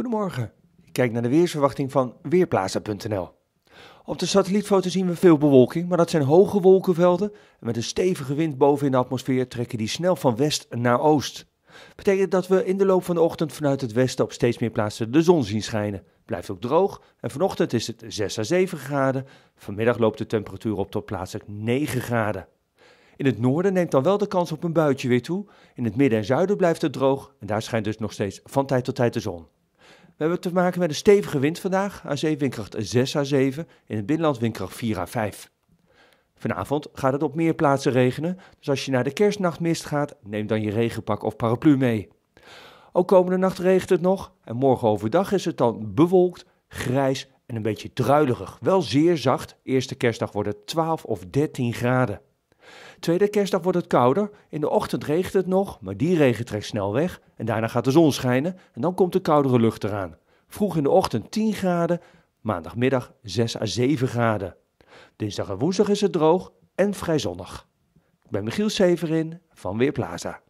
Goedemorgen. kijk naar de weersverwachting van Weerplaza.nl. Op de satellietfoto zien we veel bewolking, maar dat zijn hoge wolkenvelden. En met een stevige wind boven in de atmosfeer trekken die snel van west naar oost. Betekent dat we in de loop van de ochtend vanuit het westen op steeds meer plaatsen de zon zien schijnen. Blijft ook droog en vanochtend is het 6 à 7 graden. Vanmiddag loopt de temperatuur op tot plaatselijk 9 graden. In het noorden neemt dan wel de kans op een buitje weer toe. In het midden en zuiden blijft het droog en daar schijnt dus nog steeds van tijd tot tijd de zon. We hebben te maken met een stevige wind vandaag. Aan zee windkracht 6 à 7. In het binnenland windkracht 4 à 5. Vanavond gaat het op meer plaatsen regenen. Dus als je naar de Kerstnacht mist gaat, neem dan je regenpak of paraplu mee. Ook komende nacht regent het nog. En morgen overdag is het dan bewolkt, grijs en een beetje druilerig. Wel zeer zacht. Eerste kerstdag wordt het 12 of 13 graden. Tweede kerstdag wordt het kouder. In de ochtend regent het nog, maar die regen trekt snel weg. En daarna gaat de zon schijnen en dan komt de koudere lucht eraan. Vroeg in de ochtend 10 graden, maandagmiddag 6 à 7 graden. Dinsdag en woensdag is het droog en vrij zonnig. Ik ben Michiel Severin van Weerplaza.